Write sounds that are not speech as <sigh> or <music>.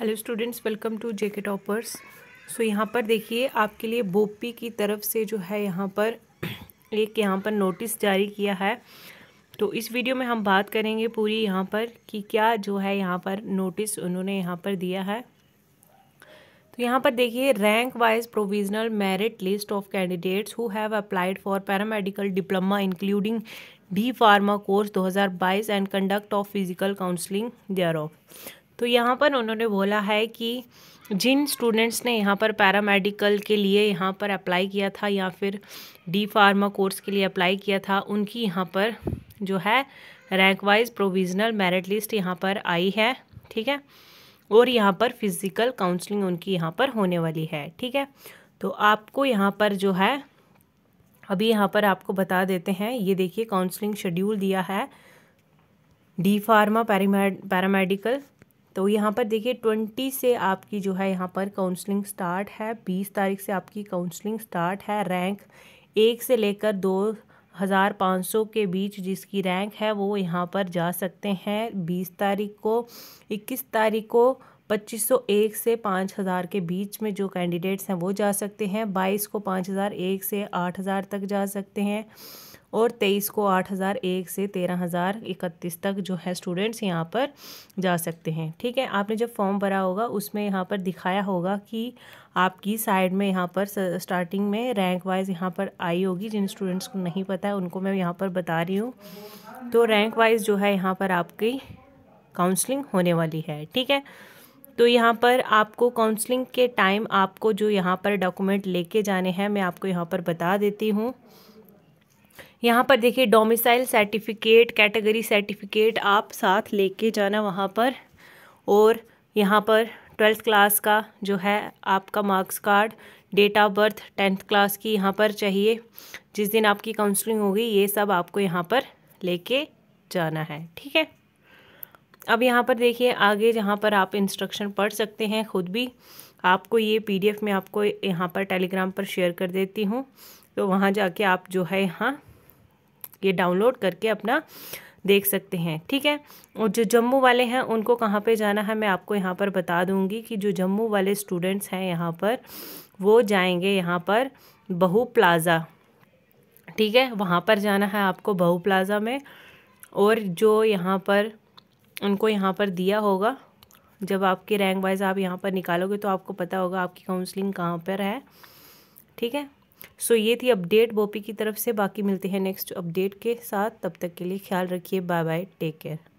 hello students welcome to JK toppers so यहाँ पर देखिए आपके लिए बोपी की तरफ से जो है यहाँ पर <clears throat> एक यहाँ पर नोटिस जारी किया है तो इस वीडियो में हम बात करेंगे पूरी यहाँ पर कि क्या जो है यहाँ पर नोटिस उन्होंने यहाँ पर दिया है तो यहाँ पर देखिए rank wise provisional merit list of candidates who have applied for paramedical diploma including D pharma course 2022 and conduct of physical counselling thereof of यहाँ पर उन्होंने बोला है कि जिन स्टूडेंट्स ने यहाँ पर पैरामेडिकल के लिए यहाँ पर अप्लाई किया था या फिर डी फार्मा कोर्स के लिए अप्लाई किया था उनकी यहाँ पर जो है rank wise provisional merit list यहाँ पर आई है ठीक है और यहाँ पर फिज़िकल काउंसलिंग उनकी यहाँ पर होने वाली है ठीक है तो आपको यहाँ पर जो है अभी यहाँ पर आपको बता देते हैं ये देखिए काउंसलिंग शेड्यूल दिया है डी फार्मा पैरामेडिकल तो यहाँ पर देखिए ट्वेंटी से आपकी जो है यहाँ पर काउंसलिंग स्टार्ट है बीस तारीख से आपकी काउंसलिंग स्टार्ट है रैंक एक से लेकर दो हज़ार पाँच सौ के बीच जिसकी रैंक है वो यहाँ पर जा सकते हैं बीस तारीख को इक्कीस तारीख को पच्चीस सौ एक से पाँच हज़ार के बीच में जो कैंडिडेट्स हैं वो जा सकते हैं बाईस को पाँच हज़ार एक से आठ हज़ार तक जा सकते हैं और तेईस को आठ हज़ार एक से तेरह हज़ार इकतीस तक जो है स्टूडेंट्स यहाँ पर जा सकते हैं ठीक है आपने जब फॉर्म भरा होगा उसमें यहाँ पर दिखाया होगा कि आपकी साइड में यहाँ पर स्टार्टिंग में रैंक वाइज यहाँ पर आई होगी जिन स्टूडेंट्स को नहीं पता है उनको मैं यहाँ पर बता रही हूँ तो रैंक वाइज जो है यहाँ पर आपकी काउंसलिंग होने वाली है ठीक है तो यहाँ पर आपको काउंसलिंग के टाइम आपको जो यहाँ पर डॉक्यूमेंट लेके जाने हैं मैं आपको यहाँ पर बता देती हूँ यहाँ पर देखिए डोमिसाइल सर्टिफिकेट कैटेगरी सर्टिफिकेट आप साथ लेके जाना वहाँ पर और यहाँ पर ट्वेल्थ क्लास का जो है आपका marks card date of birth tenth class की यहाँ पर चाहिए जिस दिन आपकी काउंसलिंग होगी ये सब आपको यहाँ पर लेके जाना है ठीक है अब यहाँ पर देखिए आगे जहाँ पर आप इंस्ट्रक्शन पढ़ सकते हैं खुद भी आपको ये पीडीएफ में आपको यहाँ पर टेलीग्राम पर शेयर कर देती हूँ तो वहाँ जाके आप जो है यहाँ ये डाउनलोड करके अपना देख सकते हैं ठीक है और जो जम्मू वाले हैं उनको कहाँ पे जाना है मैं आपको यहाँ पर बता दूँगी कि जो जम्मू वाले स्टूडेंट्स हैं यहाँ पर वो जाएंगे यहाँ पर बहू प्लाज़ा ठीक है वहाँ पर जाना है आपको बहू प्लाज़ा में और जो यहाँ पर उनको यहाँ पर दिया होगा जब आपकी रैंक वाइज आप यहाँ पर निकालोगे तो आपको पता होगा आपकी काउंसलिंग कहाँ पर है ठीक है सो ये थी अपडेट बोपी की तरफ से बाकी मिलते हैं नेक्स्ट अपडेट के साथ तब तक के लिए ख्याल रखिए बाय बाय टेक केयर